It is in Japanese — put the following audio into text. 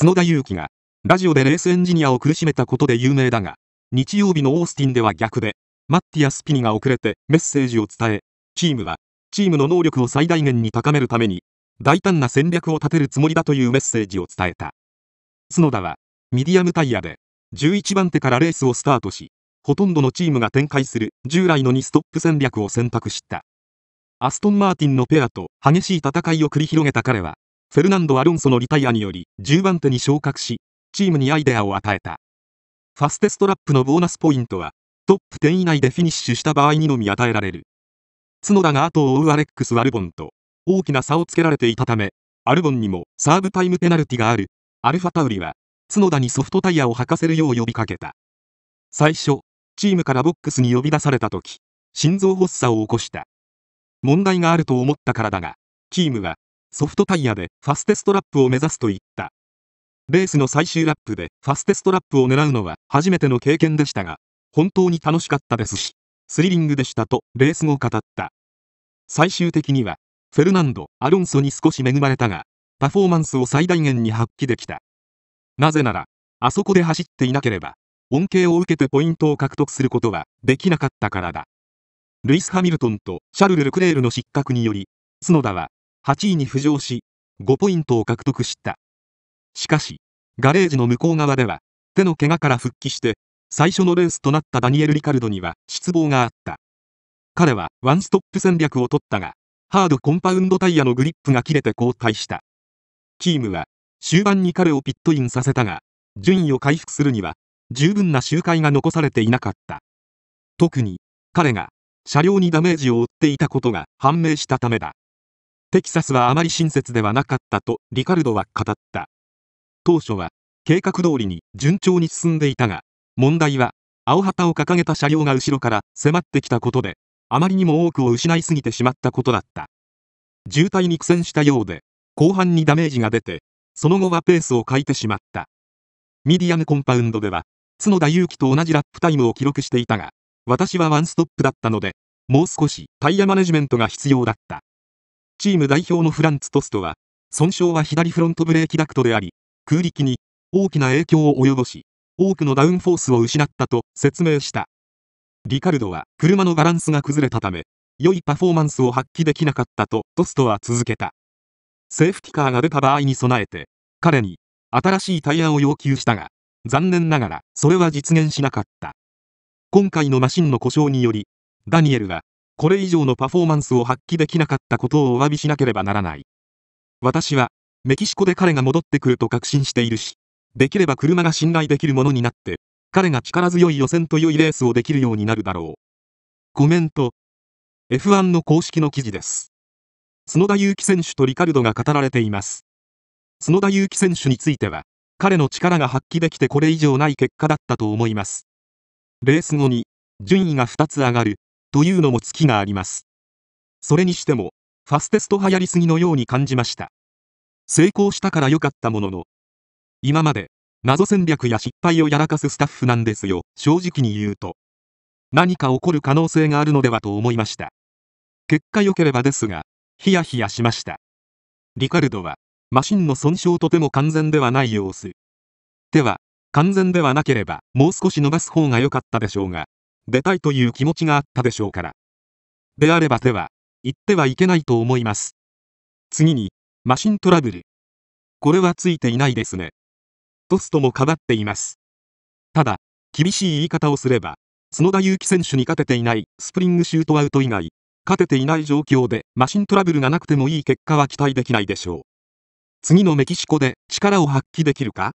角田裕樹が、ラジオでレースエンジニアを苦しめたことで有名だが、日曜日のオースティンでは逆で、マッティア・スピニが遅れてメッセージを伝え、チームは、チームの能力を最大限に高めるために、大胆な戦略を立てるつもりだというメッセージを伝えた。角田は、ミディアムタイヤで、11番手からレースをスタートし、ほとんどのチームが展開する従来の2ストップ戦略を選択した。アストン・マーティンのペアと激しい戦いを繰り広げた彼は、フェルナンド・アロンソのリタイアにより10番手に昇格し、チームにアイデアを与えた。ファステストラップのボーナスポイントは、トップ10以内でフィニッシュした場合にのみ与えられる。角田が後を追うアレックス・アルボンと大きな差をつけられていたため、アルボンにもサーブタイムペナルティがある、アルファタウリは角田にソフトタイヤを履かせるよう呼びかけた。最初、チームからボックスに呼び出された時、心臓発作を起こした。問題があると思ったからだが、チームはソフトタイヤでファステストラップを目指すといった。レースの最終ラップでファステストラップを狙うのは初めての経験でしたが、本当に楽しかったですし、スリリングでしたとレース後語った。最終的には、フェルナンド・アロンソに少し恵まれたが、パフォーマンスを最大限に発揮できた。なぜなら、あそこで走っていなければ、恩恵を受けてポイントを獲得することはできなかったからだ。ルイス・ハミルトンとシャルル・ルクレールの失格により、角田は8位に浮上し、5ポイントを獲得した。しかし、ガレージの向こう側では、手の怪我から復帰して、最初のレースとなったダニエル・リカルドには失望があった。彼はワンストップ戦略を取ったが、ハードコンパウンドタイヤのグリップが切れて後退した。チームは終盤に彼をピットインさせたが、順位を回復するには十分な周回が残されていなかった。特に彼が車両にダメージを負っていたことが判明したためだ。テキサスはあまり親切ではなかったとリカルドは語った。当初は計画通りに順調に進んでいたが、問題は青旗を掲げた車両が後ろから迫ってきたことで、あまりにも多くを失いすぎてしまったことだった。渋滞に苦戦したようで、後半にダメージが出て、その後はペースを変えてしまった。ミディアムコンパウンドでは、角田裕樹と同じラップタイムを記録していたが、私はワンストップだったので、もう少しタイヤマネジメントが必要だった。チーム代表のフランツ・トストは、損傷は左フロントブレーキダクトであり、空力に大きな影響を及ぼし、多くのダウンフォースを失ったと説明した。リカルドは車のバランスが崩れたため、良いパフォーマンスを発揮できなかったとトストは続けた。セーフティカーが出た場合に備えて、彼に新しいタイヤを要求したが、残念ながらそれは実現しなかった。今回のマシンの故障により、ダニエルはこれ以上のパフォーマンスを発揮できなかったことをお詫びしなければならない。私は、メキシコで彼が戻ってくると確信しているし、できれば車が信頼できるものになって、彼が力強い予選と良いレースをできるようになるだろう。コメント。F1 の公式の記事です。角田祐希選手とリカルドが語られています。角田祐希選手については、彼の力が発揮できてこれ以上ない結果だったと思います。レース後に、順位が2つ上がる、というのも月があります。それにしても、ファステスト流行りすぎのように感じました。成功したから良かったものの、今まで、謎戦略や失敗をやらかすスタッフなんですよ、正直に言うと。何か起こる可能性があるのではと思いました。結果良ければですが、ヒヤヒヤしました。リカルドは、マシンの損傷とても完全ではない様子。手は、完全ではなければ、もう少し伸ばす方が良かったでしょうが、出たいという気持ちがあったでしょうからであれば手は言ってはいけないと思います次にマシントラブルこれはついていないですねトスともかばっていますただ厳しい言い方をすれば角田裕希選手に勝てていないスプリングシュートアウト以外勝てていない状況でマシントラブルがなくてもいい結果は期待できないでしょう次のメキシコで力を発揮できるか